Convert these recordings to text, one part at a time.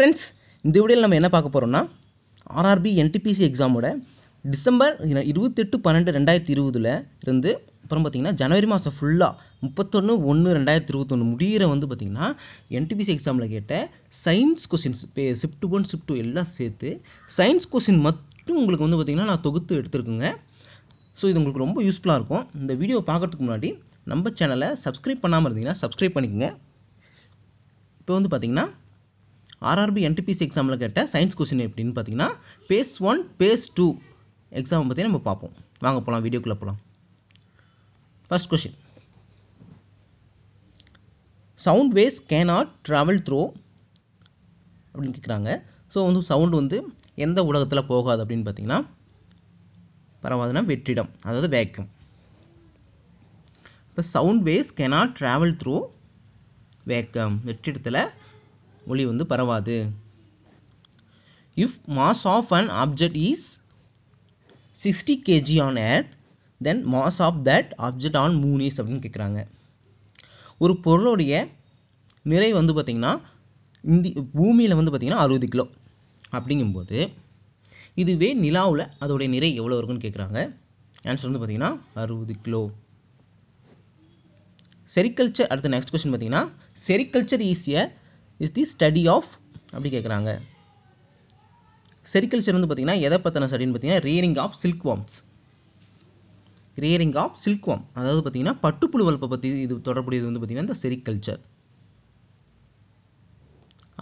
friends இந்த வீடியோவில் நம்ம என்ன பார்க்க போகிறோம்னா ஆர்ஆர்பி என்டிபிசி எக்ஸாமோட டிசம்பர் இருபத்தெட்டு பன்னெண்டு ரெண்டாயிரத்தி இருபதில் இருந்து அப்புறம் பார்த்திங்கன்னா ஜனவரி மாதம் ஃபுல்லாக முப்பத்தொன்று ஒன்று ரெண்டாயிரத்தி இருபத்தொன்று முடிகிற வந்து பார்த்திங்கன்னா என்டிபிசி எக்ஸாமில் கேட்ட சயின்ஸ் கொஷின்ஸ் பே ஷிஃப்ட் ஒன் ஷிஃப்ட் டூ எல்லாம் சேர்த்து சயின்ஸ் கொஷின் மட்டும் உங்களுக்கு வந்து பார்த்திங்கன்னா நான் தொகுத்து எடுத்துருக்குங்க ஸோ இது உங்களுக்கு ரொம்ப யூஸ்ஃபுல்லாக இருக்கும் இந்த வீடியோ பார்க்குறதுக்கு முன்னாடி நம்ம சேனலை சப்ஸ்கிரைப் பண்ணாமல் இருந்தீங்கன்னா சப்ஸ்கிரைப் பண்ணிக்கோங்க இப்போ வந்து பார்த்திங்கன்னா ஆர்ஆர்பி என்டிபிசி எக்ஸாமில் கேட்ட சயின்ஸ் கொஸ்டின் எப்படின்னு பார்த்தீங்கன்னா phase one phase two exam பற்றி நம்ம பார்ப்போம் வாங்க போகலாம் வீடியோக்குள்ளே போகலாம் first question sound waves cannot travel through அப்படின்னு கேட்குறாங்க ஸோ வந்து சவுண்டு வந்து எந்த உலகத்தில் போகாது அப்படின்னு பார்த்தீங்கன்னா பரவாதுன்னா வெற்றிடம் அதாவது வேக்யூம் இப்போ sound waves cannot travel through vacuum வெற்றிடத்தில் ஒளி வந்து பரவாது if mass of an object is sixty kg on earth then mass of that object on moon is அப்படின்னு கேட்குறாங்க ஒரு பொருளுடைய நிறை வந்து பார்த்திங்கன்னா இந்தி பூமியில் வந்து பார்த்திங்கன்னா அறுபது கிலோ அப்படிங்கும்போது இதுவே நிலாவில் அதோடைய நிறை எவ்வளோ இருக்குன்னு கேட்குறாங்க ஆன்சர் வந்து பார்த்திங்கன்னா அறுபது கிலோ செரிகல்ச்சர் அடுத்த நெக்ஸ்ட் கொஸ்டின் பார்த்தீங்கன்னா செரிகல்ச்சர் ஈஸியாக இஸ் தி ஸ்டடி ஆஃப் அப்படி கேட்குறாங்க செரிகல்ச்சர் வந்து பார்த்தீங்கன்னா எதை பற்றின ஸ்டடின்னு பார்த்தீங்கன்னா rearing of silkworms rearing of silkworm அதாவது பார்த்தீங்கன்னா பட்டுப்புழு வளர்ப்பை பற்றி இது தொடர்புடையது வந்து பார்த்திங்கன்னா இந்த செரிகல்ச்சர்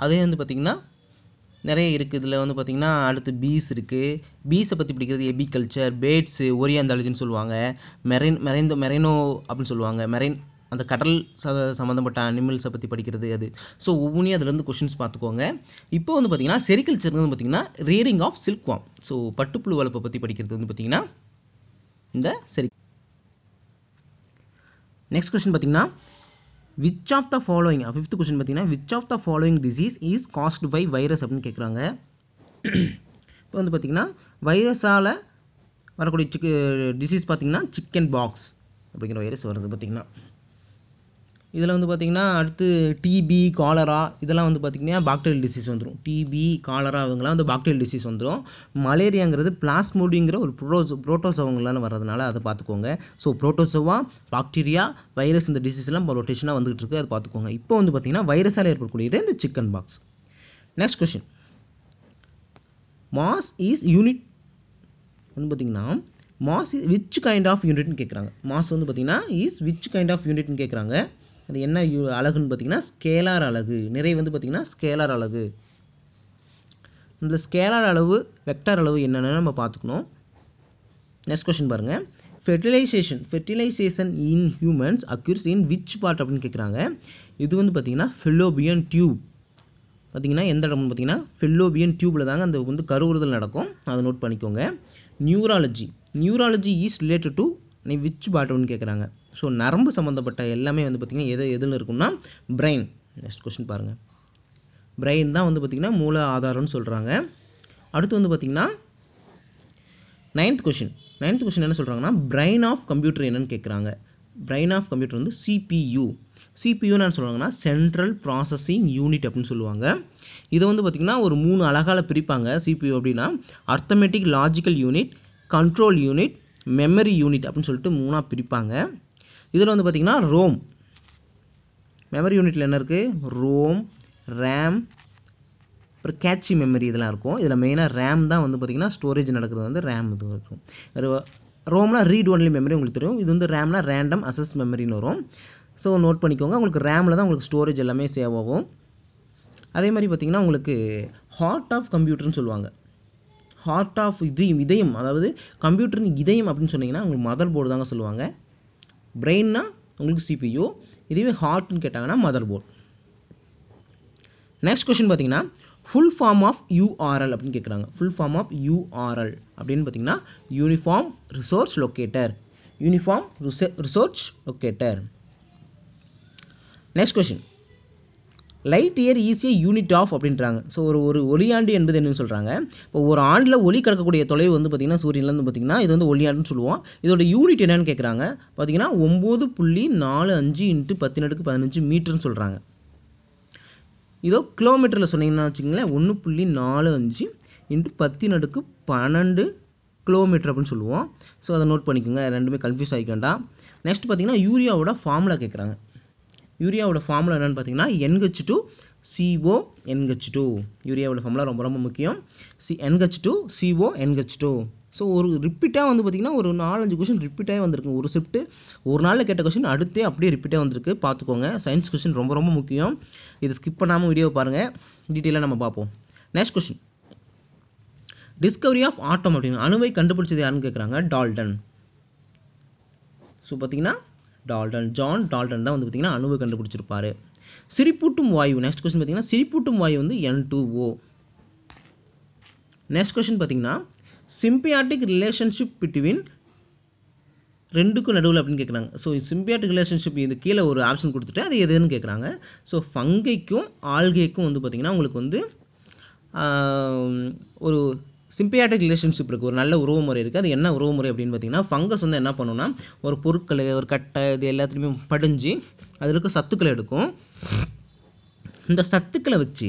அதே வந்து பார்த்திங்கன்னா நிறைய இருக்குது இதில் வந்து பார்த்திங்கன்னா அடுத்து பீஸ் இருக்குது பீஸை பற்றி பிடிக்கிறது எபிகல்ச்சர் பேட்ஸு ஒரியாந்தாலஜின்னு சொல்லுவாங்க மெரைன் மெரைந்தோ மெரைனோ அப்படின்னு சொல்லுவாங்க மெரைன் அந்த கடல் ச சம்மந்தப்பட்ட அனிமல்ஸை பற்றி படிக்கிறது அது ஸோ ஒவ்வொன்றையும் அதுலேருந்து கொஷின்ஸ் பார்த்துக்கோங்க இப்போ வந்து பார்த்திங்கன்னா செரிகல்ச்சர் வந்து பார்த்திங்கன்னா rearing of silkworm so பட்டுப்புழு வளர்ப்பை பற்றி படிக்கிறது வந்து பார்த்திங்கன்னா இந்த செரி நெக்ஸ்ட் கொஷின் பார்த்திங்கன்னா which of the following fifth question பார்த்தீங்கன்னா which of the following disease is caused by virus அப்படின்னு கேட்குறாங்க இப்போ வந்து பார்த்திங்கன்னா வைரஸால் வரக்கூடிய சிக்கு டிசீஸ் பார்த்திங்கன்னா சிக்கன் பாக்ஸ் அப்படிங்கிற வைரஸ் வருது பார்த்திங்கன்னா இதில் வந்து பார்த்திங்கன்னா அடுத்து டிபி காலரா இதெல்லாம் வந்து பார்த்திங்கன்னா பாக்டீரியல் டிசீஸ் வந்துடும் டிபி காலரா அவங்களாம் வந்து பாக்டீரியல் டிசீஸ் வந்துடும் மலேரியாங்கிறது பிளாஸ்மோடிங்கிற ஒரு ப்ரோஸ் புரோட்டோசோவங்களால வர்றதுனால அதை பார்த்துக்கோங்க ஸோ புரோட்டோசோவா பாக்டீரியா வைரஸ் இந்த டிசீஸ்லாம் ரொட்டேஷனாக வந்துகிட்டு இருக்குது அதை பார்த்துக்கோங்க இப்போ வந்து பார்த்திங்கன்னா வைரஸால் ஏற்படக்கூடியது இந்த chickenpox next question mass is unit வந்து பார்த்திங்கன்னா மாஸ் விச் கைண்ட் ஆஃப் யூனிட்னு கேட்குறாங்க மாஸ் வந்து பார்த்திங்கன்னா இஸ் விச் கைண்ட் ஆஃப் யூனிட்னு கேட்குறாங்க அது என்ன யூ அழகுன்னு பார்த்தீங்கன்னா ஸ்கேலார் அழகு நிறை வந்து பார்த்திங்கன்னா ஸ்கேலார் அழகு இந்த ஸ்கேலார் அளவு வெக்டார் அளவு என்னென்னு நம்ம பார்த்துக்கணும் நெக்ஸ்ட் கொஷின் பாருங்கள் fertilisation fertilisation in humans occurs in which part அப்படின்னு கேட்குறாங்க இது வந்து பார்த்திங்கன்னா ஃபெல்லோபியன் டியூப் பார்த்திங்கன்னா எந்த இடம்னு பார்த்திங்கன்னா ஃபெல்லோபியன் டியூப்பில் தாங்க அந்த வந்து கருவுறுதல் நடக்கும் அதை நோட் பண்ணிக்கோங்க neurology neurology is related to which part அப்படின்னு கேட்குறாங்க ஸோ நரம்பு சம்மந்தப்பட்ட எல்லாமே வந்து பார்த்திங்கன்னா எது எதில் இருக்குன்னா பிரெயின் நெக்ஸ்ட் கொஸ்டின் பாருங்கள் பிரெயின் தான் வந்து பார்த்திங்கன்னா மூல ஆதாரம்னு சொல்கிறாங்க அடுத்து வந்து பார்த்திங்கன்னா நைன்த் கொஷின் நைன்த் கொஷின் என்ன சொல்கிறாங்கன்னா பிரெயின் ஆஃப் கம்ப்யூட்டர் என்னென்னு கேட்குறாங்க பிரெயின் ஆஃப் கம்ப்யூட்டர் வந்து சிபியு சிபியூன்னு என்ன சொல்கிறாங்கன்னா சென்ட்ரல் ப்ராசஸிங் யூனிட் அப்படின்னு சொல்லுவாங்க இதை வந்து பார்த்திங்கன்னா ஒரு மூணு அழகால் பிரிப்பாங்க சிபியூ அப்படின்னா arithmetic logical unit control unit memory unit அப்படின்னு சொல்லிட்டு மூணாக பிரிப்பாங்க இதில் வந்து பார்த்திங்கன்னா ரோம் மெமரி யூனிட்டில் என்ன இருக்குது ரோம் ரேம் அப்புறம் கேட்சி மெமரி இதெல்லாம் இருக்கும் இதில் மெயினாக ரேம் தான் வந்து பார்த்திங்கன்னா ஸ்டோரேஜ் நடக்கிறது வந்து ரேம் இது இருக்கும் ரோம்னா ரீட் ஒன்லி மெமரி உங்களுக்கு தெரியும் இது வந்து ரேம்னா ரேண்டம் அசஸ் மெமரின்னு வரும் ஸோ நோட் பண்ணிக்கோங்க உங்களுக்கு ரேமில் தான் உங்களுக்கு ஸ்டோரேஜ் எல்லாமே சேவ் ஆகும் அதே மாதிரி பார்த்திங்கன்னா உங்களுக்கு ஹார்ட் ஆஃப் கம்ப்யூட்டர்னு சொல்லுவாங்க ஹார்ட் ஆஃப் இதயம் இதயம் அதாவது கம்ப்யூட்டரின் இதயம் அப்படின்னு சொன்னிங்கன்னா உங்களுக்கு மதர் போர்டு தாங்க சொல்லுவாங்க பிரெயின்னா உங்களுக்கு சிபியு இதுவே ஹார்ட்னு கேட்டாங்கன்னா மதர் போர்டு நெக்ஸ்ட் கொஷின் பார்த்தீங்கன்னா ஃபுல் ஃபார்ம் ஆஃப் யூஆர்எல் அப்படின்னு கேட்குறாங்க ஃபுல் ஃபார்ம் ஆஃப் யூஆர்எல் அப்படின்னு பார்த்தீங்கன்னா uniform resource locator uniform research locator next question light year ஈஸியாக யூனிட் ஆஃப் அப்படின்றாங்க ஸோ ஒரு ஒரு ஒளியாண்டு என்பது என்னன்னு சொல்கிறாங்க இப்போ ஒரு ஆண்டில் ஒளி கடக்கக்கூடிய தொலைவு வந்து பார்த்திங்கன்னா சூரியன்லேருந்து பார்த்திங்கன்னா இது வந்து ஒளியாண்டுன்னு சொல்லுவோம் இதோட யூனிட் என்னென்னு கேட்குறாங்க பார்த்திங்கன்னா ஒம்பது புள்ளி நாலு அஞ்சு இன்ட்டு பத்து நடுக்கு பதினஞ்சு மீட்டர்னு சொல்கிறாங்க இதோ கிலோமீட்டரில் சொன்னீங்கன்னா வச்சுக்கோங்களேன் ஒன்று புள்ளி நாலு அஞ்சு இன்ட்டு நடுக்கு பன்னெண்டு கிலோமீட்டர் அப்படின்னு சொல்லுவோம் ஸோ அதை நோட் பண்ணிக்கோங்க ரெண்டுமே கன்ஃபியூஸ் ஆகிக்கண்டா நெக்ஸ்ட் பார்த்திங்கன்னா யூரியாவோட ஃபார்முலா கேட்குறாங்க யூரியாவோட ஃபார்முலா என்னென்னு பார்த்தீங்கன்னா NH two CO NH two யூரியாவோட ஃபார்முலா ரொம்ப ரொம்ப முக்கியம் C NH two CO NH two so ஒரு ரிப்பீட்டாக வந்து பார்த்திங்கன்னா ஒரு நாலஞ்சு கொஷின் ரிப்பீட்டாக வந்திருக்கு ஒரு ஷிஃப்ட்டு ஒரு நாளில் கேட்ட கொஷின் அடுத்தே அப்படியே ரிப்பீட்டாக வந்திருக்கு பார்த்துக்கோங்க சயின்ஸ் கொஷின் ரொம்ப ரொம்ப முக்கியம் இது ஸ்கிப் பண்ணாமல் வீடியோ பாருங்கள் டீட்டெயிலாக நம்ம பார்ப்போம் next question discovery of atom அப்படின்னு அணுவை கண்டுபிடிச்சது யாருன்னு கேட்குறாங்க டால்டன் ஸோ பார்த்திங்கன்னா டால்டன் ஜான் டால்டன் தான் வந்து பார்த்திங்கன்னா அணுவை கண்டுபிடிச்சிருப்பார் சிரிப்பூட்டும் வாயு நெக்ஸ்ட் கொஸ்டின் பார்த்திங்கன்னா சிரிப்பூட்டும் வாயு வந்து N two O next question பார்த்திங்கன்னா சிம்பியாட்டிக் ரிலேஷன்ஷிப் பிட்வீன் ரெண்டுக்கும் நடுவில் அப்படின்னு கேட்குறாங்க ஸோ சிம்பியாட்டிக் ரிலேஷன்ஷிப் இது கீழே ஒரு ஆப்ஷன் கொடுத்துட்டு அது எதுன்னு கேட்குறாங்க ஸோ ஃபங்கைக்கும் ஆல்கைக்கும் வந்து பார்த்திங்கன்னா உங்களுக்கு வந்து ஒரு சிம்பியாட்டிக் ரிலேஷன்ஷிப் இருக்குது ஒரு நல்ல உறவுமுறை இருக்குது அது என்ன உறவுமுறை அப்படின்னு பார்த்தீங்கன்னா ஃபங்கஸ் வந்து என்ன பண்ணுன்னா ஒரு பொருட்கள் ஒரு கட்டை இது எல்லாத்துலேயுமே படிஞ்சு அதில் இருக்க சத்துக்களை எடுக்கும் இந்த சத்துக்களை வச்சு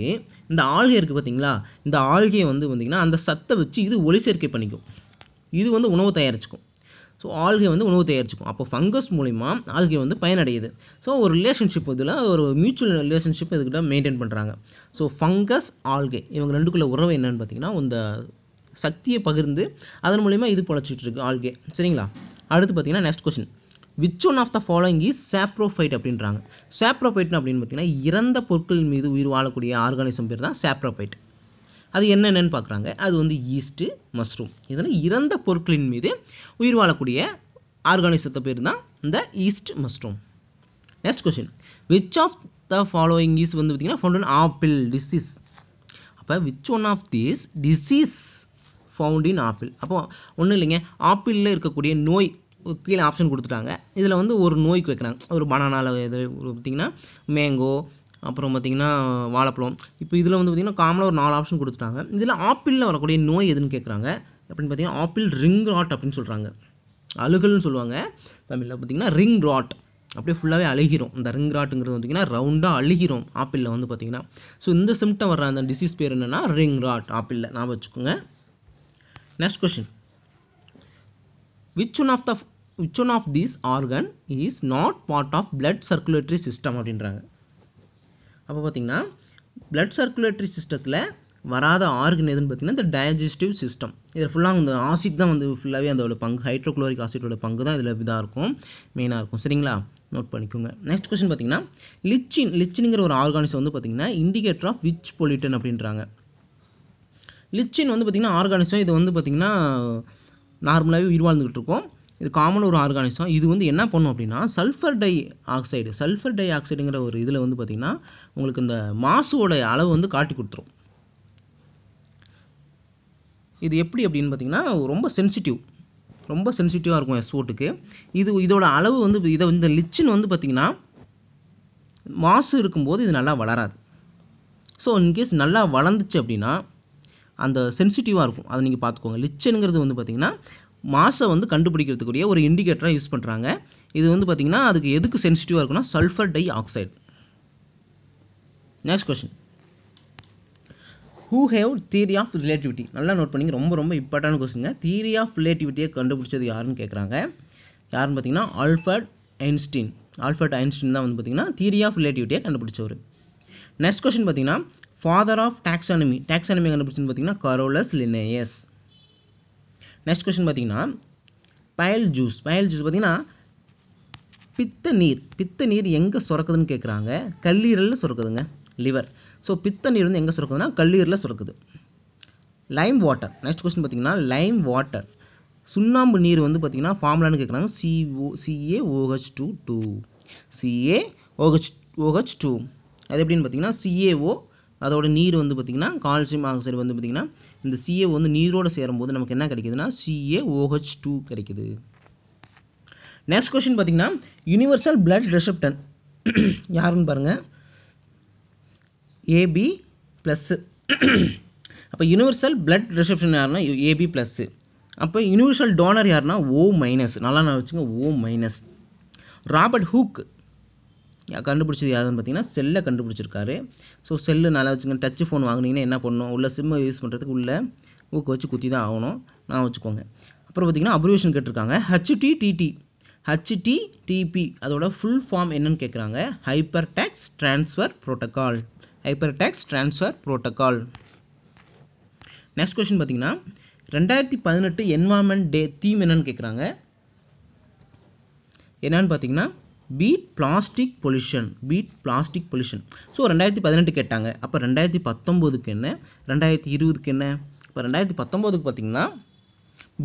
இந்த ஆல்கை இருக்குது பார்த்தீங்களா இந்த ஆல்கையை வந்து பார்த்திங்கன்னா அந்த சத்தை வச்சு இது ஒளி சேர்க்கை பண்ணிக்கும் இது வந்து உணவு தயாரிச்சுக்கும் ஸோ ஆல்கை வந்து உணவு தயாரிச்சுக்கும் அப்போ ஃபங்கஸ் மூலிமா ஆல்கை வந்து பயனடையுது ஸோ ஒரு ரிலேஷன்ஷிப் இதில் ஒரு மியூச்சுவல் ரிலேஷன்ஷிப் இதுக்கிட்ட மெயின்டைன் பண்ணுறாங்க ஸோ ஃபங்கஸ் ஆல்கை இவங்க ரெண்டுக்குள்ள உறவு என்னன்னு பார்த்தீங்கன்னா இந்த சக்தியை பகிர்ந்து அதன் மூலிமா இது பொழைச்சிட்ருக்கு ஆல்கே சரிங்களா அடுத்து பார்த்தீங்கன்னா next question which one of the following is saprophyte அப்படின்றாங்க சாப்ரோஃபைட்னு அப்படின்னு பார்த்தீங்கன்னா இறந்த பொருட்கள் மீது உயிர் வாழக்கூடிய ஆர்கானிசம் பேர் தான் சாப்ரோஃபைட் அது என்னென்னு பார்க்குறாங்க அது வந்து ஈஸ்ட்டு மஷ்ரூம் இதெல்லாம் இறந்த பொருட்களின் மீது உயிர் வாழக்கூடிய ஆர்கானிசத்தை பேர் தான் இந்த yeast mushroom next question which of the following is வந்து பார்த்திங்கன்னா ஃபோன் ஆப்பிள் டிசீஸ் அப்போ which one of these disease found in apple அப்போ ஒன்றும் இல்லைங்க ஆப்பிளில் இருக்கக்கூடிய நோய் கீழே ஆப்ஷன் கொடுத்துட்டாங்க இதில் வந்து ஒரு நோய்க்கு வைக்கிறாங்க ஒரு பனானாவில் இது பார்த்திங்கன்னா மேங்கோ அப்புறம் பார்த்திங்கன்னா வாழைப்பழம் இப்போ இதில் வந்து பார்த்திங்கன்னா காமனாக ஒரு நாலு ஆப்ஷன் கொடுத்துட்டாங்க இதில் ஆப்பிளில் வரக்கூடிய நோய் எதுன்னு கேட்குறாங்க அப்படின்னு பார்த்திங்கன்னா ஆப்பிள் ரிங் ராட் அப்படின்னு சொல்கிறாங்க அழுகல்னு சொல்லுவாங்க தமிழில் பார்த்திங்கன்னா ரிங் ராட் அப்படியே ஃபுல்லாகவே அழுகிறோம் இந்த ரிங் ராட்டுங்கிறது பார்த்திங்கன்னா ரவுண்டாக அழுகிறோம் ஆப்பிளில் வந்து பார்த்திங்கன்னா ஸோ இந்த சிம்டம் வர்ற அந்த டிசீஸ் பேர் என்னென்னா ரிங் ராட் ஆப்பிளில் நான் வச்சுக்கோங்க next question which one of the which one of these organ is not part of blood circulatory system அப்படின்றாங்க அப்போ பார்த்தீங்கன்னா பிளட் சர்க்குலேட்டரி சிஸ்டத்தில் வராத ஆர்கன் எதுன்னு பார்த்தீங்கன்னா இந்த டைஜஸ்டிவ் சிஸ்டம் இதில் ஃபுல்லாக அந்த ஆசிட் தான் வந்து ஃபுல்லாகவே அதோட பங்கு ஹைட்ரோக்ளோரிக் ஆசிட்டோட பங்கு தான் இதில் இதாக இருக்கும் மெயினாக இருக்கும் சரிங்களா நோட் பண்ணிக்கோங்க நெக்ஸ்ட் கொஸ்டின் பார்த்தீங்கன்னா லிச்சின் லிச்சினுங்கிற ஒரு ஆர்கானிஸ் வந்து பார்த்தீங்கன்னா இண்டிகேட்டர் ஆஃப் விச் பொலிட்டன் அப்படின்றாங்க லிச்சின் வந்து பார்த்திங்கன்னா ஆர்கானிசம் இது வந்து பார்த்திங்கன்னா நார்மலாகவே உயிர் வாழ்ந்துக்கிட்டு இருக்கோம் இது காமன் ஒரு ஆர்கானிசம் இது வந்து என்ன பண்ணும் அப்படின்னா சல்ஃபர் டை ஆக்சைடு சல்ஃபர் டை ஆக்சைடுங்கிற ஒரு இதில் வந்து பார்த்திங்கன்னா உங்களுக்கு இந்த மாசுவோட அளவு வந்து காட்டி கொடுத்துரும் இது எப்படி அப்படின்னு பார்த்திங்கன்னா ரொம்ப சென்சிட்டிவ் ரொம்ப சென்சிட்டிவாக இருக்கும் எஸ்ஓட்டுக்கு இது இதோட அளவு வந்து இதை இந்த லிச்சின் வந்து பார்த்திங்கன்னா மாசு இருக்கும்போது இது நல்லா வளராது ஸோ இன்கேஸ் நல்லா வளர்ந்துச்சு அப்படின்னா அந்த சென்சிட்டிவாக இருக்கும் அதை நீங்கள் பார்த்துக்கோங்க லிச்சனுங்கிறது வந்து பார்த்திங்கன்னா மாசை வந்து கண்டுபிடிக்கிறதுக்குரிய ஒரு இண்டிகேட்டராக யூஸ் பண்ணுறாங்க இது வந்து பார்த்திங்கன்னா அதுக்கு எதுக்கு சென்சிட்டிவாக இருக்குன்னா sulphur dioxide next question who have theory of relativity நல்லா நோட் பண்ணிங்க ரொம்ப ரொம்ப இம்பார்ட்டான கொஸ்டிங்க தியரி ஆஃப் ரிலேட்டிவிட்டியை கண்டுபிடிச்சது யாருன்னு கேட்குறாங்க யாருன்னு பார்த்தீங்கன்னா ஆல்ஃபர்ட் ஐன்ஸ்டீன் ஆல்ஃபர்ட் ஐன்ஸ்டீன் தான் வந்து பார்த்திங்கன்னா தியரி ஆஃப் ரிலேட்டிவிட்டியை கண்டுபிடிச்சவர் நெக்ஸ்ட் கொஸ்டின் பார்த்தீங்கன்னா ஃபாதர் ஆஃப் டாக்ஸானமி டாக்ஸானமி கண்டுபிடிச்சுன்னு பார்த்தீங்கன்னா கரோலஸ் லினேயஸ் நெக்ஸ்ட் கொஸ்டின் பார்த்தீங்கன்னா பயல் ஜூஸ் பயல் ஜூஸ் பார்த்தீங்கன்னா பித்த நீர் பித்த நீர் எங்கே சுரக்குதுன்னு கேட்குறாங்க கல்லீரலில் சுரக்குதுங்க லிவர் ஸோ பித்த நீர் வந்து எங்கே சுரக்குதுன்னா கல்லீரலில் சுரக்குது லைம் வாட்டர் நெக்ஸ்ட் கொஸ்டின் பார்த்தீங்கன்னா லைம் வாட்டர் சுண்ணாம்பு நீர் வந்து பார்த்திங்கன்னா ஃபார்முலான்னு கேட்குறாங்க CO CA OH two two CA OH OH two அது எப்படின்னு பார்த்தீங்கன்னா சிஏஓ அதோட நீர் வந்து பார்த்திங்கன்னா கால்சியம் ஆக்சைடு வந்து பார்த்திங்கன்னா இந்த சிஏ வந்து நீரோடு சேரும்போது நமக்கு என்ன கிடைக்குதுன்னா சிஏ ஓஹெச் டூ கிடைக்குது நெக்ஸ்ட் கொஷின் பார்த்திங்கன்னா யூனிவர்சல் பிளட் ரிசப்டன் யாருன்னு பாருங்கள் ஏபி ப்ளஸ்ஸு அப்போ யூனிவர்சல் பிளட் ரிசப்ஷன் யாருன்னா ஏபி ப்ளஸ்ஸு அப்போ யூனிவர்சல் டோனர் யாருன்னா ஓ மைனஸ் நல்லா நான் வச்சுங்க ஓ மைனஸ் ராபர்ட் ஹூக் கண்டுபிடிச்சது யாருன்னு பார்த்தீங்கன்னா செல்லை கண்டுபிடிச்சிருக்காரு ஸோ செல்லு நல்லா வச்சுக்கோங்க டச்சு ஃபோன் வாங்கினீங்கன்னா என்ன பண்ணணும் உள்ள சிம்மை யூஸ் பண்ணுறதுக்கு உள்ள ஊக்க வச்சு குத்தி தான் ஆகணும் நான் வச்சுக்கோங்க அப்புறம் பார்த்திங்கன்னா அப்ரிவேஷன் கேட்டிருக்காங்க ஹச்டிடிடி ஹச்டிடிபி அதோட ஃபுல் ஃபார்ம் என்னன்னு கேட்குறாங்க hyper text transfer protocol hyper text transfer protocol next question பார்த்தீங்கன்னா ரெண்டாயிரத்தி பதினெட்டு என்வாமெண்ட் டே தீம் என்னன்னு கேட்குறாங்க என்னன்னு பார்த்தீங்கன்னா beat plastic pollution beat plastic pollution so ரெண்டாயிரத்தி பதினெட்டு கேட்டாங்க அப்போ ரெண்டாயிரத்தி பத்தொம்போதுக்கு என்ன ரெண்டாயிரத்தி இருபதுக்கு என்ன இப்போ ரெண்டாயிரத்தி பத்தொம்போதுக்கு பார்த்திங்கன்னா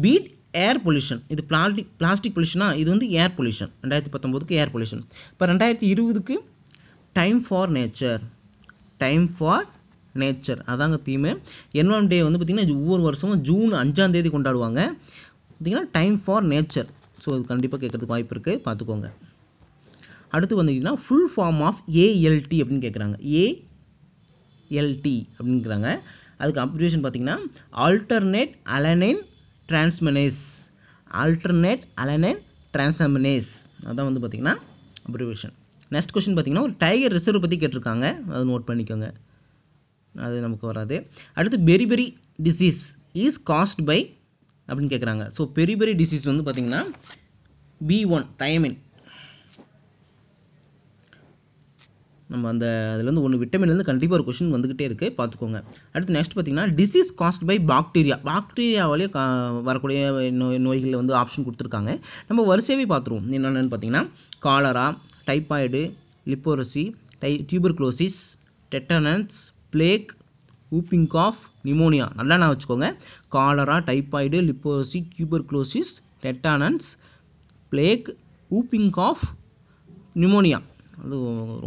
பீட் ஏர் பொல்யூஷன் இது பிளாஸ்டிக் பிளாஸ்டிக் பொல்யூஷனா இது வந்து ஏர் பொல்யூஷன் ரெண்டாயிரத்தி பத்தொம்போதுக்கு ஏர் பொல்யூஷன் இப்போ ரெண்டாயிரத்தி இருபதுக்கு time for nature time for nature அதாங்க தீமு ஒன் டே வந்து பார்த்திங்கன்னா ஒவ்வொரு வருஷமும் ஜூன் அஞ்சாந்தேதி கொண்டாடுவாங்க பார்த்திங்கன்னா டைம் ஃபார் நேச்சர் ஸோ இது கண்டிப்பாக கேட்குறதுக்கு வாய்ப்பு இருக்குது பார்த்துக்கோங்க அடுத்து வந்துக்கிட்டிங்கன்னா ஃபுல் ஃபார்ம் ஆஃப் ஏஎல்டி அப்படின்னு கேட்குறாங்க ஏஎல்டி அப்படிங்கிறாங்க அதுக்கு அப்ரிவேஷன் பார்த்திங்கன்னா alternate alanine transaminase alternate alanine transaminase அதான் வந்து பார்த்திங்கன்னா அப்ரிவேஷன் நெக்ஸ்ட் கொஸ்டின் பார்த்திங்கன்னா ஒரு டைகர் ரிசர்வ் பற்றி கேட்டிருக்காங்க அதை நோட் பண்ணிக்கோங்க அது நமக்கு வராது அடுத்து beriberi disease is caused by அப்படின்னு கேட்குறாங்க ஸோ பெரி பெரி டிசீஸ் வந்து பார்த்திங்கன்னா பி ஒன் தயமின் நம்ம அந்த அதுலேருந்து ஒன்று விட்டமின்லேருந்து கண்டிப்பாக ஒரு கொஷின் வந்துகிட்டே இருக்குது பார்த்துக்கோங்க அடுத்து நெக்ஸ்ட் பார்த்திங்கன்னா டிசீஸ் காஸ்ட் பை பாக்டீரியா பாக்டீரியாவிலே வரக்கூடிய நோய் நோய்களில் வந்து ஆப்ஷன் கொடுத்துருக்காங்க நம்ம வரிசையாகவே பார்த்துருவோம் என்னென்னு பார்த்தீங்கன்னா காலரா டைப்பாய்டு லிப்போரசி டை tuberculosis tetanus plague whooping cough pneumonia நல்லா நான் வச்சுக்கோங்க cholera typhoid leprosy tuberculosis tetanus plague whooping cough pneumonia அது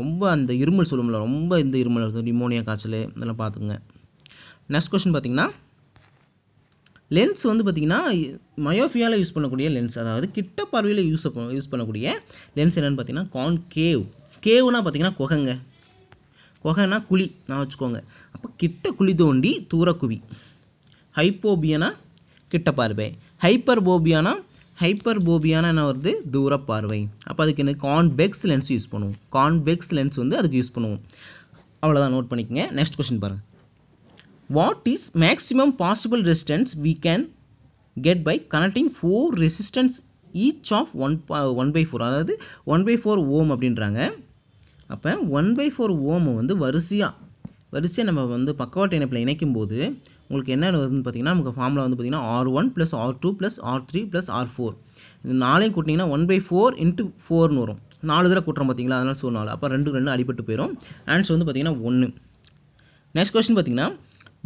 ரொம்ப அந்த இருமல் சொல்லுவோம்ல ரொம்ப இந்த இருமல் இருக்கும் நிமோனியா காய்ச்சல் இதெல்லாம் பார்த்துக்குங்க நெக்ஸ்ட் கொஷின் பார்த்திங்கன்னா லென்ஸ் வந்து பார்த்திங்கன்னா மயோஃபியாவில் யூஸ் பண்ணக்கூடிய லென்ஸ் அதாவது கிட்ட பார்வையில் யூஸ் யூஸ் பண்ணக்கூடிய லென்ஸ் என்னென்னு பார்த்தீங்கன்னா கான் கேவ் கேவ்னால் பார்த்திங்கன்னா குகைங்க குகைனா குழி நான் வச்சுக்கோங்க அப்போ கிட்ட குழி தோண்டி தூரக்குவி குவி ஹைப்போபியனா கிட்ட பார்வை ஹைப்பர்போபியானா ஹைப்பர்போபியான என்ன வருது தூர பார்வை அப்போ அதுக்கு என்ன கான்வெக்ஸ் லென்ஸ் யூஸ் பண்ணுவோம் கான்வெக்ஸ் லென்ஸ் வந்து அதுக்கு யூஸ் பண்ணுவோம் அவ்வளோதான் நோட் பண்ணிக்கங்க நெக்ஸ்ட் கொஸ்டின் பாருங்கள் what is maximum possible resistance we can get by connecting four resistance each of one one by four அதாவது ஒன் பை ஃபோர் ஓம் அப்படின்றாங்க அப்போ ஒன் பை ஃபோர் ஓம் வந்து வரிசையாக வரிசையாக நம்ம வந்து பக்கவாட்டு இணைப்பில் இணைக்கும் போது உங்களுக்கு என்ன வருதுன்னு பார்த்தீங்கன்னா நமக்கு ஃபார்முலா வந்து பார்த்தீங்கன்னா R one plus R two plus R three plus R four இது நாளையும் கூட்டிங்கன்னா ஒன் பை ஃபோர் இன்ட்டு ஃபோர்னு வரும் நாலு தடவை கூட்டுறோம் பார்த்தீங்களா அதனால் ஸோ நாலு அப்போ ரெண்டு ரெண்டு அடிபட்டு போயிடும் ஆன்சர் வந்து பார்த்தீங்கன்னா ஒன்று நெக்ஸ்ட் கொஸ்டின் பார்த்தீங்கன்னா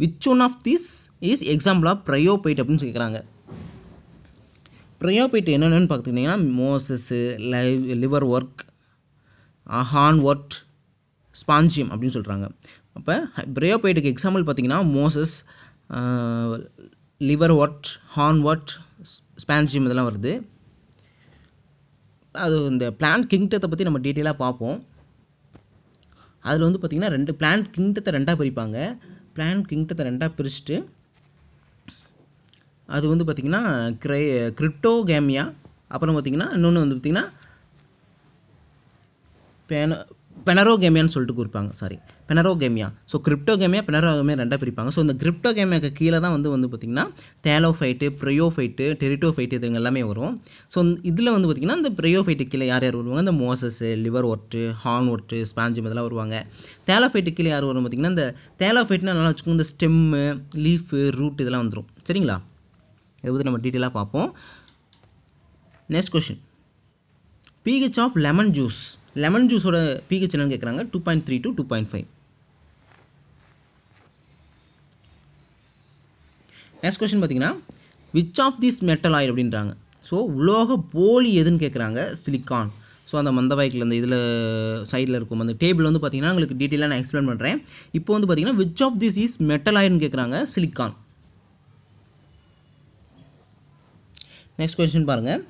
which one of this is example of bryophyte அப்படின்னு கேட்குறாங்க ப்ரையோபைட் என்னென்னு பார்த்துக்கிட்டிங்கன்னா mosses live liverwort hornwort sphagnum அப்படின்னு சொல்கிறாங்க அப்போ ப்ரையோபைட்டுக்கு எக்ஸாம்பிள் பார்த்தீங்கன்னா mosses liverwort hornwort sphagnum இதெல்லாம் வருது அது இந்த பிளான்ட் கிங்டத்தை பற்றி நம்ம டீட்டெயிலாக பார்ப்போம் அதில் வந்து பார்த்திங்கன்னா ரெண்டு பிளான்ட் கிங்டத்தை ரெண்டாக பிரிப்பாங்க பிளான்ட் கிங்டத்தை ரெண்டாக பிரிச்சுட்டு அது வந்து பார்த்திங்கன்னா கிரை கிரிப்டோகேமியா அப்புறம் பார்த்திங்கன்னா இன்னொன்று வந்து பார்த்திங்கன்னா பேன பெனரோகேமியான்னு சொல்லிட்டு கொடுப்பாங்க சாரி பெனரோகேமியா ஸோ கிரிப்டோகேமியா பெனரோகேமியா ரெண்டாக பிரிப்பாங்க ஸோ இந்த கிரிப்டோகேமியாக்கு கீழே தான் வந்து வந்து பார்த்திங்கன்னா தேலோஃபைட்டு ப்ரையோஃபைட்டு டெரிட்டோஃபைட்டு இதுங்க எல்லாமே வரும் ஸோ இதில் வந்து பார்த்திங்கன்னா இந்த ப்ரையோஃபைட்டு கீழே யார் யார் வருவாங்க இந்த மோசஸு லிவர் ஒர்ட்டு ஹார்ன் ஒர்ட்டு ஸ்பாஞ்சும் இதெல்லாம் வருவாங்க தேலோஃபைட்டு கீழே யார் வரும் பார்த்திங்கன்னா இந்த தேலோஃபைட்னா நல்லா வச்சுக்கோங்க இந்த ஸ்டெம்மு லீஃபு ரூட் இதெல்லாம் வந்துடும் சரிங்களா இதை பற்றி நம்ம டீட்டெயிலாக பார்ப்போம் next question pH of lemon juice lemon ஜூஸோட பிஹெச் என்னன்னு கேட்குறாங்க two point three to two point five next question பார்த்தீங்கன்னா which of this metalloid அப்படின்றாங்க ஸோ உலோக போலி எதுன்னு கேட்குறாங்க சிலிக்கான் ஸோ அந்த மந்தவாய்க்கில் அந்த இதில் சைடில் இருக்கும் அந்த டேபிள் வந்து பார்த்திங்கன்னா உங்களுக்கு டீட்டெயிலாக நான் எக்ஸ்பிளைன் பண்ணுறேன் இப்போ வந்து பார்த்தீங்கன்னா விச் ஆஃப் திஸ் இஸ் மெட்டல் ஆயில்னு கேட்குறாங்க சிலிக்கான் நெக்ஸ்ட் கொஸ்டின் பாருங்கள்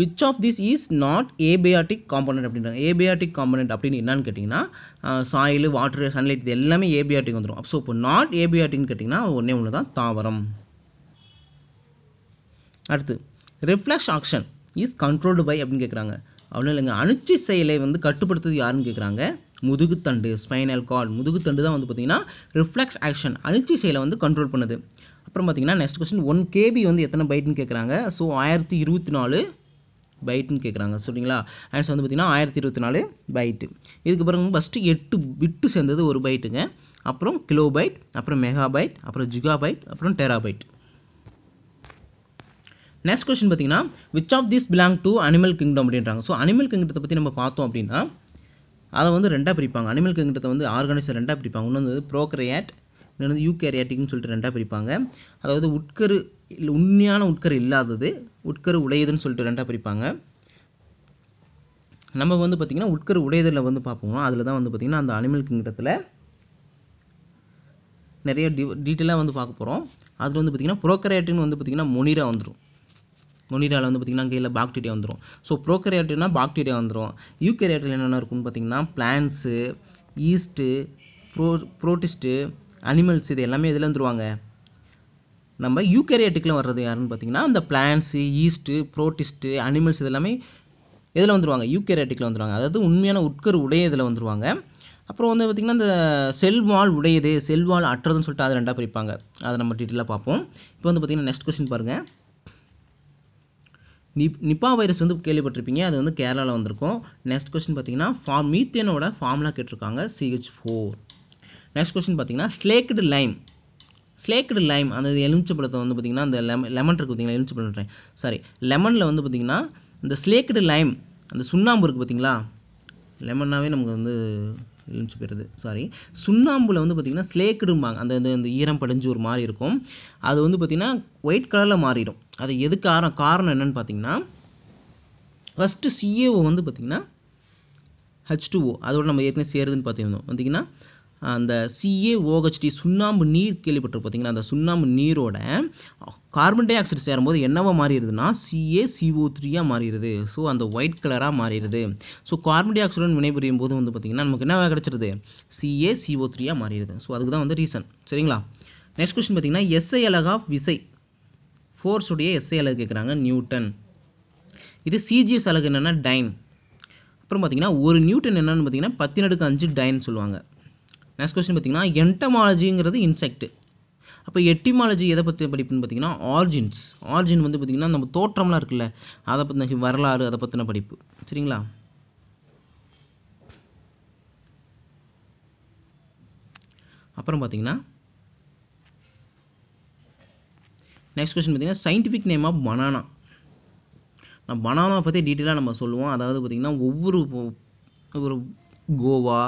which of this is not abiotic component அப்படின்றாங்க ஏபயாட்டிக் காம்பனண்ட் அப்படின்னு என்னன்னு கேட்டிங்கன்னா சாயில் வாட்டர் சன்லைட் இது எல்லாமே ஏபியாட்டிக் வந்துடும் ஸோ இப்போ நாட் ஏபியாட்டிக்னு கேட்டிங்கன்னா ஒன்றே ஒன்று தான் தாவரம் அடுத்து reflex action is controlled by அப்படின்னு கேட்குறாங்க அவ்வளோ இல்லைங்க அணுச்சி செயலை வந்து கட்டுப்படுத்துறது யாருன்னு கேட்குறாங்க முதுகுத்தண்டு ஸ்பைனல் கார்டு முதுகுத்தண்டு தான் வந்து பார்த்திங்கன்னா ரிஃப்ளெக்ஸ் ஆக்ஷன் அணுச்சி செயலை வந்து கண்ட்ரோல் பண்ணுது அப்புறம் பார்த்தீங்கன்னா நெக்ஸ்ட் கொஸ்டின் ஒன் கேபி வந்து எத்தனை பைட்டுன்னு கேட்குறாங்க ஸோ ஆயிரத்தி இருபத்தி நாலு பைட்டுன்னு கேட்குறாங்க சரிங்களா ஆன்சர் வந்து பார்த்திங்கன்னா ஆயிரத்தி இருபத்தி நாலு பைட்டு இதுக்கு பிறகு ஃபஸ்ட்டு எட்டு பிட்டு சேர்ந்தது ஒரு பைட்டுங்க அப்புறம் கிலோ பைட் அப்புறம் மெகா பைட் அப்புறம் ஜிகா பைட் அப்புறம் டெரா பைட் நெக்ஸ்ட் கொஸ்டின் பார்த்தீங்கன்னா which of this belong to animal kingdom அப்படின்றாங்க ஸோ அனிமல் கிங்டத்தை பற்றி நம்ம பார்த்தோம் அப்படின்னா அதை வந்து ரெண்டாக பிரிப்பாங்க அனிமல் கிங்டத்தை வந்து ஆர்கனைசர் ரெண்டாக பிரிப்பாங்க ஒன்று வந்து ப்ரோக்ரையாட் இன்னொன்று யூகேரியாட்டிக்னு சொல்லிட்டு ரெண்டாக பிரிப்பாங்க அதாவது உட்கரு இல்லை உண்மையான உட்கரு இல்லாதது உட்கரு உடையதுன்னு சொல்லிட்டு ரெண்டாக பிரிப்பாங்க நம்ம வந்து பார்த்திங்கன்னா உட்கரு உடையதில் வந்து பார்ப்போம் அதில் தான் வந்து பார்த்திங்கன்னா அந்த அனிமல் கிங்டத்தில் நிறைய டி டீட்டெயிலாக வந்து பார்க்க போகிறோம் அதில் வந்து பார்த்திங்கன்னா ப்ரோக்கரேட்டுன்னு வந்து பார்த்திங்கன்னா மொனிரா வந்துடும் மொனிராவில் வந்து பார்த்திங்கன்னா கீழே பாக்டீரியா வந்துடும் ஸோ ப்ரோக்கரேட்டுனா பாக்டீரியா வந்துடும் யூக்கரேட்டில் என்னென்ன இருக்குன்னு பார்த்திங்கன்னா plants yeast pro protist animals இது எல்லாமே இதில் வந்துருவாங்க நம்ம யூகேரியாட்டிக்கில் வர்றது யாருன்னு பார்த்தீங்கன்னா அந்த பிளான்ஸு ஈஸ்ட்டு ப்ரோட்டிஸ்ட்டு அனிமல்ஸ் இதெல்லாமே இதில் வந்துருவாங்க யூகேரியாட்டிக்கில் வந்துருவாங்க அதாவது உண்மையான உட்கரு உடைய இதில் வந்துருவாங்க அப்புறம் வந்து பார்த்திங்கன்னா இந்த செல்வால் உடையது செல்வால் அற்றதுன்னு சொல்லிட்டு அது ரெண்டாக பிரிப்பாங்க அதை நம்ம டீட்டெயிலாக பார்ப்போம் இப்போ வந்து பார்த்திங்கன்னா நெக்ஸ்ட் கொஸ்டின் பாருங்கள் நிப் நிப்பா வைரஸ் வந்து கேள்விப்பட்டிருப்பீங்க அது வந்து கேரளாவில் வந்திருக்கும் நெக்ஸ்ட் கொஸ்டின் பார்த்தீங்கன்னா ஃபார்ம் மீத்தேனோட ஃபார்முலா கேட்டிருக்காங்க சிஹெச் ஃபோர் நெக்ஸ்ட் கொஸ்டின் பார்த்தீங்கன்னா ஸ்லேக்டு லைம் ஸ்லேக்கடு லைம் அந்த பழத்தை வந்து பார்த்திங்கன்னா அந்த லெமன் லெமன் இருக்குது பார்த்திங்களா பழம் சாரி லெமனில் வந்து பார்த்திங்கன்னா இந்த ஸ்லேக்கடு லைம் அந்த சுண்ணாம்பு இருக்குது பார்த்திங்களா லெமன்னாவே நமக்கு வந்து எலுமிச்சு போயிடுது சாரி சுண்ணாம்பில் வந்து பார்த்திங்கன்னா ஸ்லேக்குடும்பாங்க அந்த அந்த ஈரம் படிஞ்சு ஒரு மாதிரி இருக்கும் அது வந்து பார்த்திங்கன்னா ஒயிட் கலரில் மாறிடும் அது எது காரணம் காரணம் என்னென்னு பார்த்தீங்கன்னா ஃபஸ்ட்டு சிஏஓ வந்து பார்த்திங்கன்னா ஹெச் டூஓ அதோட நம்ம ஏற்கனவே சேருதுன்னு பார்த்திருந்தோம் பார்த்திங்கன்னா அந்த சிஏ சிஏஓஹெச்டி சுண்ணாம்பு நீர் கேள்விப்பட்டிருப்போம் பார்த்தீங்களா அந்த சுண்ணாம்பு நீரோட கார்பன் டை ஆக்சைடு சேரும்போது என்னவாக மாறிடுதுன்னா சிஏ சிஓ த்ரீயாக மாறிடுது ஸோ அந்த ஒயிட் கலராக மாறிடுது ஸோ கார்பன் டை ஆக்சைடுடன் வினைபுரியும் போது வந்து பார்த்திங்கன்னா நமக்கு என்னவாக கிடச்சிருது சிஏ சிஓ த்ரீயாக மாறிடுது ஸோ அதுக்கு தான் வந்து ரீசன் சரிங்களா நெக்ஸ்ட் கொஸ்டின் பார்த்திங்கன்னா எஸ்ஐ அலக் ஆஃப் விசை ஃபோர்ஸுடைய எஸ்ஐ அலகு கேட்குறாங்க நியூட்டன் இது சிஜிஎஸ் அலகு என்னென்னா டைன் அப்புறம் பார்த்திங்கன்னா ஒரு நியூட்டன் என்னென்னு பார்த்திங்கன்னா பத்தினடுக்கு அஞ்சு டைன்னு சொல்லுவாங்க நெக்ஸ்ட் கொஸ்டின் பார்த்திங்கன்னா என்டமாலஜிங்கிறது இன்செக்ட் அப்போ எட்டிமாலஜி எதை பற்றி படிப்புன்னு பார்த்திங்கன்னா ஆர்ஜின்ஸ் ஆர்ஜின் வந்து பார்த்திங்கன்னா நம்ம தோற்றம்லாம் இருக்குல்ல அதை பற்றின வரலாறு அதை பற்றின படிப்பு சரிங்களா அப்புறம் பார்த்திங்கன்னா நெக்ஸ்ட் கொஸ்டின் பார்த்திங்கன்னா சயின்டிஃபிக் நேம் ஆஃப் பனானா நான் பனானா பற்றி டீட்டெயிலாக நம்ம சொல்லுவோம் அதாவது பார்த்திங்கன்னா ஒவ்வொரு ஒரு கோவா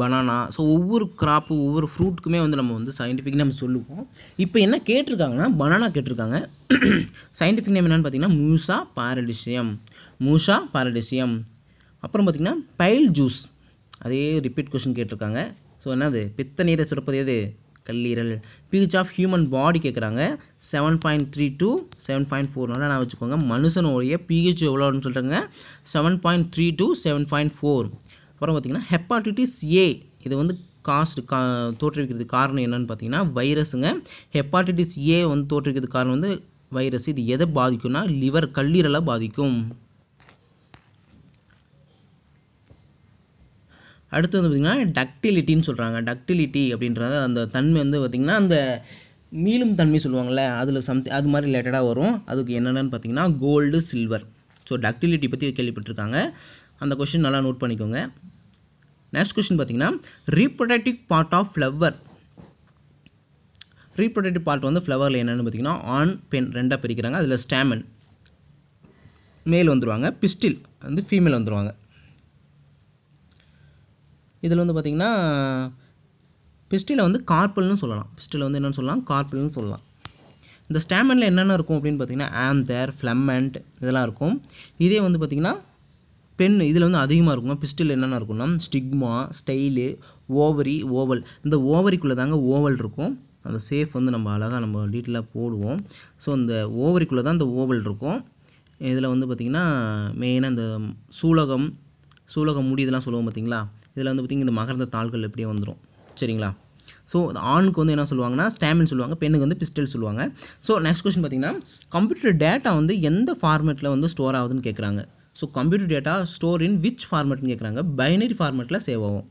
பனானா ஸோ ஒவ்வொரு கிராப்பு ஒவ்வொரு ஃப்ரூட்டுக்குமே வந்து நம்ம வந்து சயின்டிஃபிக் நம்ம சொல்லுவோம் இப்போ என்ன கேட்டிருக்காங்கன்னா பனானா கேட்டிருக்காங்க சயின்டிஃபிக் நேம் என்னென்னு பார்த்தீங்கன்னா மூசா பாரடிசியம் மூஷா பாரடிசியம் அப்புறம் பார்த்திங்கன்னா பைல் ஜூஸ் அதே ரிப்பீட் கொஷின் கேட்டிருக்காங்க ஸோ என்னது பித்த நீரை சுரப்பது எது கல்லீரல் பிஹெச் ஆஃப் ஹியூமன் பாடி கேட்குறாங்க seven point three two seven point four நான் வச்சுக்கோங்க மனுஷனுடைய பிஹெச் எவ்வளோன்னு சொல்கிறாங்க seven point three two seven point four அப்புறம் பார்த்திங்கன்னா ஹெப்பாட்டிட்டிஸ் ஏ இது வந்து காஸ்ட் கா தோற்றுவிக்கிறதுக்கு காரணம் என்னென்னு பார்த்தீங்கன்னா வைரஸுங்க ஹெப்பாட்டிட்டிஸ் ஏ வந்து தோற்றுவிக்கிறதுக்கு காரணம் வந்து வைரஸ் இது எதை பாதிக்கும்னா லிவர் கல்லீரலை பாதிக்கும் அடுத்து வந்து பார்த்திங்கன்னா டக்டிலிட்டின்னு சொல்கிறாங்க டக்டிலிட்டி அப்படின்றது அந்த தன்மை வந்து பார்த்திங்கன்னா அந்த மீளும் தன்மை சொல்லுவாங்கள்ல அதில் சம்திங் அது மாதிரி ரிலேட்டடாக வரும் அதுக்கு என்னென்னு பார்த்திங்கன்னா கோல்டு சில்வர் ஸோ டக்டிலிட்டி பற்றி கேள்விப்பட்டிருக்காங்க அந்த கொஷின் நல்லா நோட் பண்ணிக்கோங்க நெக்ஸ்ட் கொஷின் பார்த்தீங்கன்னா reproductive part of flower reproductive part வந்து ஃப்ளவரில் என்னென்னு பார்த்தீங்கன்னா ஆண் பெண் ரெண்டாக பிரிக்கிறாங்க அதில் ஸ்டாமன் மேல் வந்துடுவாங்க பிஸ்டில் வந்து ஃபீமேல் வந்துடுவாங்க இதில் வந்து பார்த்திங்கன்னா பிஸ்டில் வந்து கார்பல்னு சொல்லலாம் பிஸ்டில் வந்து என்னென்னு சொல்லலாம் கார்பல்னு சொல்லலாம் இந்த ஸ்டாமனில் என்னென்ன இருக்கும் அப்படின்னு பார்த்தீங்கன்னா ஆந்தர் ஃப்ளம்மண்ட் இதெல்லாம் இருக்கும் இதே வந்து பார்த்திங்கன்னா பெண் இதில் வந்து அதிகமாக இருக்குங்க பிஸ்டில் என்னென்ன இருக்குன்னா ஸ்டிக்மா ஸ்டைலு ஓவரி ஓவல் இந்த ஓவரிக்குள்ளே தாங்க ஓவல் இருக்கும் அந்த சேஃப் வந்து நம்ம அழகாக நம்ம டீட்டெயிலாக போடுவோம் ஸோ இந்த ஓவரிக்குள்ளே தான் இந்த ஓவல் இருக்கும் இதில் வந்து பார்த்திங்கன்னா மெயினாக இந்த சூலகம் சூலகம் முடி இதெல்லாம் சொல்லுவோம் பார்த்திங்களா இதில் வந்து பார்த்திங்கன்னா இந்த மகர்ந்த தாள்கள் எப்படியே வந்துடும் சரிங்களா ஸோ ஆணுக்கு வந்து என்ன சொல்லுவாங்கன்னா ஸ்டாமின் சொல்லுவாங்க பெண்ணுக்கு வந்து பிஸ்டல் சொல்லுவாங்க ஸோ நெக்ஸ்ட் கொஸ்டின் பார்த்திங்கன்னா கம்ப்யூட்டர் டேட்டா வந்து எந்த ஃபார்மேட்டில் வந்து ஸ்டோர் ஆகுதுன்னு கேட்குறாங்க so computer data store in which ஃபார்மெட்னு கேட்குறாங்க பைனரி ஃபார்மெட்டில் சேவ் ஆகும்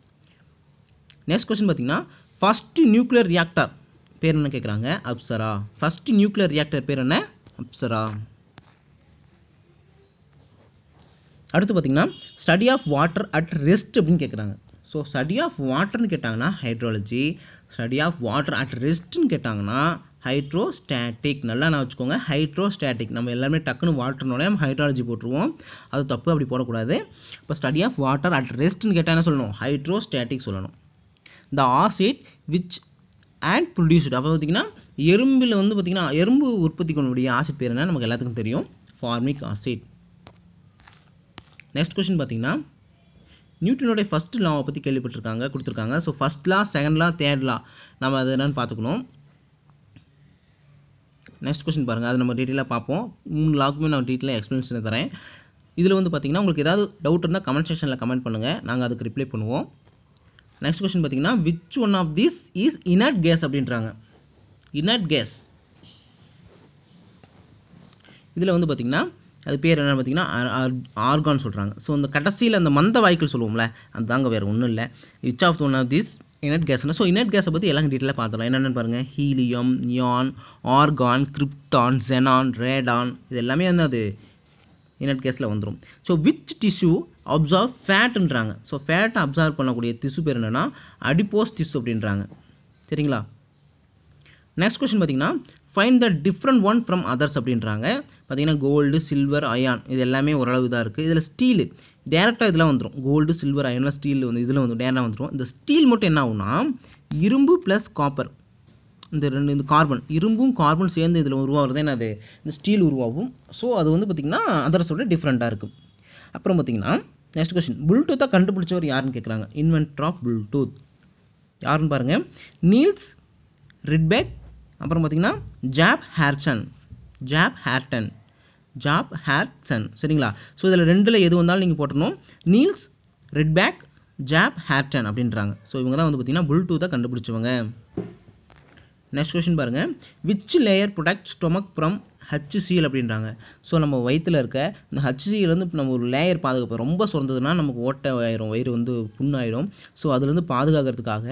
நெக்ஸ்ட் கொஸ்டின் பார்த்தீங்கன்னா ஃபஸ்ட்டு நியூக்ளியர் ரியாக்டர் பேர் என்ன கேட்குறாங்க அப்சரா ஃபஸ்ட்டு நியூக்ளியர் ரியாக்டர் பேர் என்ன அப்சரா அடுத்து பார்த்திங்கன்னா study of water at rest அப்படின்னு கேட்குறாங்க ஸோ ஸ்டடி ஆஃப் வாட்டர்னு கேட்டாங்கன்னா hydrology study of water at ரெஸ்ட்டுன்னு கேட்டாங்கன்னா ஹைட்ரோஸ்டாட்டிக் நல்லா நான் வச்சுக்கோங்க ஹைட்ரோஸ்டாட்டிக் நம்ம எல்லாருமே டக்குன்னு வாட்டர்னாலே நம்ம ஹைட்ராலஜி போட்டுருவோம் அது தப்பு அப்படி போடக்கூடாது இப்போ ஸ்டடி ஆஃப் வாட்டர் அட் ரெஸ்ட்னு கேட்டால் என்ன சொல்லணும் ஹைட்ரோஸ்டாட்டிக் சொல்லணும் the acid which ant produced அப்போ பார்த்திங்கன்னா எறும்பில் வந்து பார்த்திங்கன்னா எறும்பு உற்பத்தி கொள்ளக்கூடிய ஆசிட் பேர் என்ன நமக்கு எல்லாத்துக்கும் தெரியும் ஃபார்மிக் ஆசிட் நெக்ஸ்ட் கொஷின் பார்த்திங்கன்னா நியூட்டனுடைய ஃபஸ்ட் லாவை பற்றி கேள்விப்பட்டிருக்காங்க கொடுத்துருக்காங்க so first law second law third law நம்ம அது என்னென்னு பார்த்துக்கணும் நெக்ஸ்ட் கொஸ்டின் பாருங்கள் அது நம்ம டீட்டெயிலாக பார்ப்போம் மூணு லாக்குமே நான் டீட்டெயிலாக எக்ஸ்பிளேஷன் தரேன் இதில் வந்து பார்த்திங்கன்னா உங்களுக்கு ஏதாவது டவுட் இருந்தால் கமெண்ட் செக்ஷனில் கமெண்ட் பண்ணுங்கள் நாங்கள் அதுக்கு ரிப்ளை பண்ணுவோம் நெக்ஸ்ட் கொஸ்டின் பார்த்தீங்கன்னா which one of this is inert gas அப்படின்றாங்க இனட் கேஸ் இதில் வந்து பார்த்தீங்கன்னா அது பேர் என்ன பார்த்தீங்கன்னா ஆர்கான் சொல்கிறாங்க ஸோ அந்த கடைசியில் அந்த மந்த வாய்க்கள் சொல்லுவோம்ல அது தாங்க வேறு ஒன்றும் இல்லை which of one of this inert கேஸ்னால் ஸோ இனட் கேஸை பற்றி எல்லாம் டீட்டெயிலாக பார்த்துடலாம் என்னென்னு பாருங்கள் ஹீலியம் யான் ஆர்கான் கிரிப்டான் ஜெனான் ரேடான் இது எல்லாமே வந்து அது இனட் கேஸில் வந்துடும் ஸோ விச் டிஷ்யூ அப்சார்வ் ஃபேட்டுன்றாங்க ஸோ ஃபேட்டை அப்சார்வ் பண்ணக்கூடிய திசு பேர் என்னென்னா அடிப்போஸ் திசு அப்படின்றாங்க சரிங்களா நெக்ஸ்ட் கொஷின் பார்த்தீங்கன்னா find the different one from others அப்படின்றாங்க பார்த்தீங்கன்னா கோல்டு சில்வர் அயான் இது எல்லாமே ஓரளவு தான் இருக்குது இதில் ஸ்டீலு டேரெக்டாக இதெல்லாம் வந்துடும் கோல்டு சில்வர் அயன்லாம் ஸ்டீல் வந்து இதில் வந்துடும் டேரெக்டாக வந்துடும் இந்த ஸ்டீல் மட்டும் என்ன ஆகும்னா இரும்பு ப்ளஸ் காப்பர் இந்த ரெண்டு இந்த கார்பன் இரும்பும் கார்பன் சேர்ந்து இதில் உருவாகிறது என்னது இந்த ஸ்டீல் உருவாகும் ஸோ அது வந்து பார்த்திங்கன்னா அதர்ஸோட டிஃப்ரெண்ட்டாக இருக்கும் அப்புறம் பார்த்திங்கன்னா நெக்ஸ்ட் கொஸ்டின் ப்ளூடூத்தாக கண்டுபிடிச்சவர் யாருன்னு கேட்குறாங்க இன்வென்டர் ஆஃப் ப்ளூடூத் யாருன்னு பாருங்கள் நீல்ஸ் ரிட்பேக் அப்புறம் பார்த்திங்கன்னா Jaap Haartsen Jaap Haartsen Jaap Haartsen சரிங்களா ஸோ இதில் ரெண்டில் எது வந்தாலும் நீங்கள் போட்டணும் Nils Rydbeck Jaap Haartsen அப்படின்றாங்க ஸோ இவங்க தான் வந்து பார்த்திங்கன்னா புல்டூத்தை கண்டுபிடிச்சவங்க நெக்ஸ்ட் கொஷின் பாருங்கள் which layer protect stomach from HCl அப்படின்றாங்க ஸோ நம்ம வயிற்றில் இருக்க இந்த ஹச்சிசிஎல் வந்து நம்ம ஒரு லேயர் பாதுகாப்பு ரொம்ப சுரந்ததுன்னா நமக்கு ஓட்டை ஆயிரும் வயிறு வந்து புண்ணாயிடும் ஸோ அதுலேருந்து பாதுகாக்கிறதுக்காக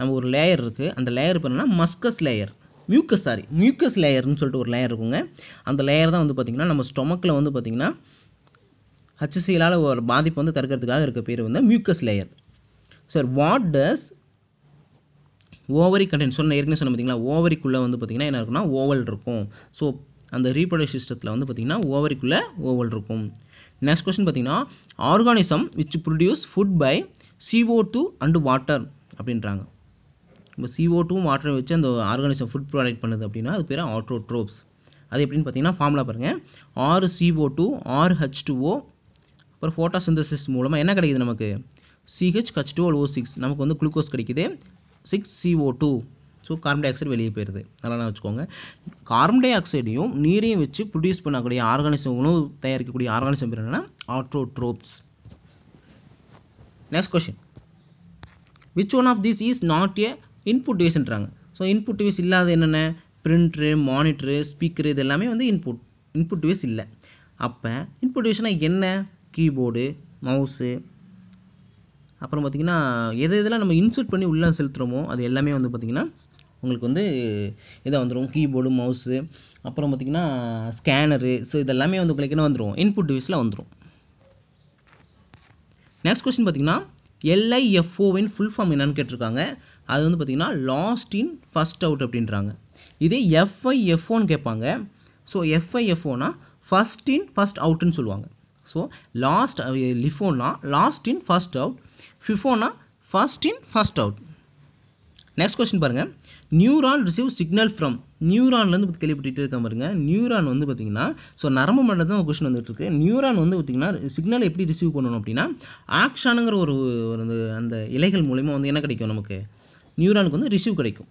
நம்ம ஒரு லேயர் இருக்குது அந்த லேயர் பண்ணோன்னா mucus layer mucus sorry mucus லேயர்னு சொல்லிட்டு ஒரு லேயர் இருக்குங்க அந்த லேயர் தான் வந்து பார்த்திங்கன்னா நம்ம ஸ்டொமக்கில் வந்து பார்த்திங்கன்னா ஹச்சிசியலால் ஒரு பாதிப்பு வந்து தடுக்கிறதுக்காக இருக்க பேர் வந்து mucus layer sir what does ovary content சொன்ன ஏற்கனவே சொன்ன பார்த்திங்களா ஓவரிக்குள்ளே வந்து பார்த்திங்கன்னா என்ன இருக்குன்னா ஓவல் இருக்கும் ஸோ அந்த ரீப்ரொடக்ட் சிஸ்டத்தில் வந்து பார்த்திங்கன்னா ஓவரிக்குள்ளே ஓவல் இருக்கும் நெக்ஸ்ட் கொஸ்டின் பார்த்திங்கன்னா organism which produce food by CO two and water அப்படின்றாங்க இப்போ சிஓ டூ வாட்டரை வச்சு அந்த ஆர்கானிசம் ஃபுட் ப்ராடக்ட் பண்ணுது அப்படின்னா அது பேர் ஆட்ரோட்ரோப்ஸ் அது எப்படின்னு பார்த்தீங்கன்னா ஃபார்முலா பாருங்கள் R CO two R H two O அப்புறம் ஃபோட்டோசிந்தசிஸ் மூலமாக என்ன கிடைக்குது நமக்கு CH H two O six நமக்கு வந்து குளுக்கோஸ் கிடைக்குது six CO two so carbon dioxide வெளியே போயிடுது நல்லா வச்சுக்கோங்க கார்பன் டை ஆக்சைடையும் நீரையும் வச்சு ப்ரொடியூஸ் பண்ணக்கூடிய ஆர்கானிசம் உணவு தயாரிக்கக்கூடிய ஆர்கானிசம் பேர் என்னென்னா autotrophs next question which one of this is not a input டிவைஸ்ன்றாங்க ஸோ இன்புட் டிவைஸ் இல்லாத என்னென்ன பிரிண்ட்ரு மானிட்ரு ஸ்பீக்கர் இது எல்லாமே வந்து இன்புட் இன்புட் டிவைஸ் இல்லை அப்போ இன்புட் டிவைஸ்னால் என்ன கீபோர்டு மவுஸு அப்புறம் பார்த்திங்கன்னா எது எதெல்லாம் நம்ம இன்சர்ட் பண்ணி உள்ளே செலுத்துகிறோமோ அது எல்லாமே வந்து பார்த்திங்கன்னா உங்களுக்கு வந்து இதாக வந்துடும் கீபோர்டு மவுஸு அப்புறம் பார்த்திங்கன்னா ஸ்கேனரு ஸோ இதெல்லாமே வந்து உங்களுக்கு என்ன வந்துடும் இன்புட் டிவைஸில் வந்துடும் நெக்ஸ்ட் கொஸ்டின் பார்த்திங்கன்னா எல்ஐஎஃப்ஓவின் ஃபுல் ஃபார்ம் என்னன்னு கேட்டிருக்காங்க அது வந்து பார்த்திங்கன்னா லாஸ்ட் இன் ஃபஸ்ட் அவுட் அப்படின்றாங்க இதே எஃப்ஐ எஃப்ஓன்னு கேட்பாங்க ஸோ எஃப்ஐ எஃப்ஓனா ஃபஸ்ட் இன் ஃபஸ்ட் அவுட்டுன்னு சொல்லுவாங்க ஸோ லாஸ்ட் லிஃபோனா லாஸ்ட் இன் ஃபஸ்ட் அவுட் ஃபிஃபோனா first in first out next question பாருங்கள் நியூரான் ரிசீவ் சிக்னல் ஃப்ரம் நியூரான்லேருந்து பற்றி கேள்விப்பட்டு இருக்க பாருங்க நியூரான் வந்து பார்த்திங்கன்னா ஸோ நரம்பு மண்டலம் தான் கொஸ்டின் வந்துட்டு நியூரான் வந்து பார்த்திங்கன்னா சிக்னல் எப்படி ரிசீவ் பண்ணணும் அப்படின்னா ஆக்ஷானுங்கிற ஒரு அந்த இலைகள் மூலிமா வந்து என்ன கிடைக்கும் நமக்கு நியூரானுக்கு வந்து ரிசீவ் கிடைக்கும்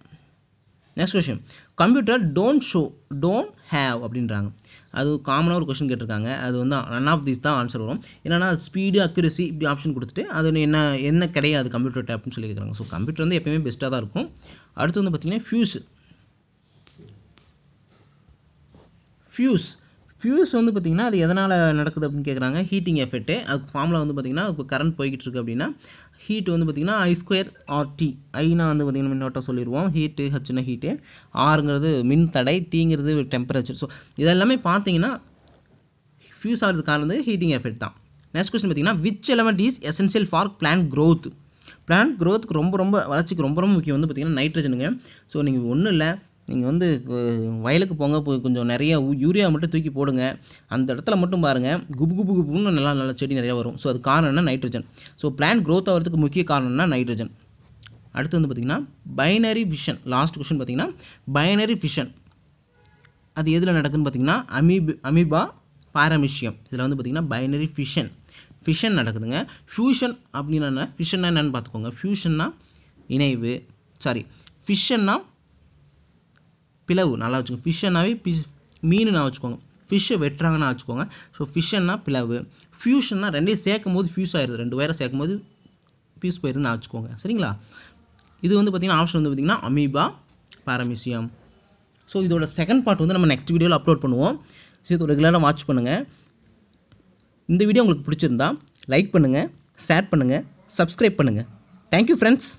next question computer don't show don't have அப்படின்றாங்க அது காமனாக ஒரு கொஷின் கேட்டிருக்காங்க அது வந்து ரன் ஆஃப் தீஸ் தான் ஆன்சர் வரும் என்னென்னா ஸ்பீடு அக்யூரசி இப்படி ஆப்ஷன் கொடுத்துட்டு அது என்ன என்ன கிடையாது கம்ப்யூட்டர் டே அப்படின்னு சொல்லி கேட்குறாங்க ஸோ கம்ப்யூட்டர் வந்து எப்போயுமே பெஸ்ட்டாக தான் இருக்கும் அடுத்து வந்து பார்த்திங்கன்னா ஃபியூஸ் ஃபியூஸ் ஃபியூஸ் வந்து பார்த்திங்கன்னா அது எதனால் நடக்குது அப்படின்னு கேட்குறாங்க ஹீட்டிங் எஃபெக்ட்டு அதுக்கு ஃபார்மில் வந்து பார்த்திங்கன்னா இப்போ கரண்ட் போய்கிட்டு இருக்குது அப்படின்னா ஹீட் வந்து பார்த்திங்கன்னா ஐ ஸ்கொயர் ஆர்டி ஐனா வந்து பார்த்திங்கன்னா மின்னோட்டம் சொல்லிடுவோம் ஹீட்டு ஹச்னா ஹீட்டு ஆறுங்கிறது மின் தடை டீங்கிறது டெம்பரேச்சர் ஸோ இதெல்லாமே பார்த்தீங்கன்னா ஃபியூஸ் ஆகிறது காரணம் வந்து ஹீட்டிங் எஃபெக்ட் தான் நெக்ஸ்ட் கொஸ்டின் பார்த்திங்கன்னா which element is essential for plant growth plant க்ரோத்துக்கு ரொம்ப ரொம்ப வளர்ச்சிக்கு ரொம்ப ரொம்ப முக்கியம் வந்து பார்த்திங்கன்னா நைட்ரஜனுங்க ஸோ நீங்கள் ஒன்றும் இல்லை நீங்கள் வந்து வயலுக்கு போங்க போய் கொஞ்சம் நிறைய யூரியா மட்டும் தூக்கி போடுங்க அந்த இடத்துல மட்டும் பாருங்கள் குபு குபு குபுன்னு நல்லா நல்ல செடி நிறையா வரும் ஸோ அது காரணம்னா நைட்ரஜன் ஸோ பிளான்ட் க்ரோத் ஆகிறதுக்கு முக்கிய காரணம்னா நைட்ரஜன் அடுத்து வந்து பார்த்திங்கன்னா பைனரி ஃபிஷன் லாஸ்ட் கொஷின் பார்த்திங்கன்னா பைனரி ஃபிஷன் அது எதில் நடக்குதுன்னு பார்த்திங்கன்னா அமீப் அமீபா பாரமிஷியம் இதில் வந்து பார்த்திங்கன்னா பைனரி ஃபிஷன் ஃபிஷன் நடக்குதுங்க ஃபியூஷன் அப்படின்னா ஃபிஷன்னா என்னென்னு பார்த்துக்கோங்க ஃபியூஷன்னா இணைவு சாரி ஃபிஷன்னா பிளவு நல்லா வச்சுக்கோங்க ஃபிஷ்ஷனாவே பிஷ் மீனுனா வச்சுக்கோங்க ஃபிஷ்ஷை வெட்டுறாங்கன்னா வச்சுக்கோங்க ஸோ ஃபிஷ்ஷன்னா பிளவு ஃபியூஷன்னா ரெண்டையும் சேர்க்கும் போது ஃபியூஸ் ஆயிடுது ரெண்டு வயரை சேர்க்கும் போது பீஸ் போயிருதுன்னு வச்சுக்கோங்க சரிங்களா இது வந்து பார்த்திங்கன்னா ஆப்ஷன் வந்து பார்த்திங்கன்னா அமீபா பாரமிசியம் ஸோ இதோட செகண்ட் பார்ட் வந்து நம்ம நெக்ஸ்ட் வீடியோவில் அப்லோட் பண்ணுவோம் ஸோ இது ரெகுலராக வாட்ச் பண்ணுங்கள் இந்த வீடியோ உங்களுக்கு பிடிச்சிருந்தா லைக் பண்ணுங்கள் ஷேர் பண்ணுங்கள் சப்ஸ்கிரைப் பண்ணுங்கள் தேங்க்யூ ஃப்ரெண்ட்ஸ்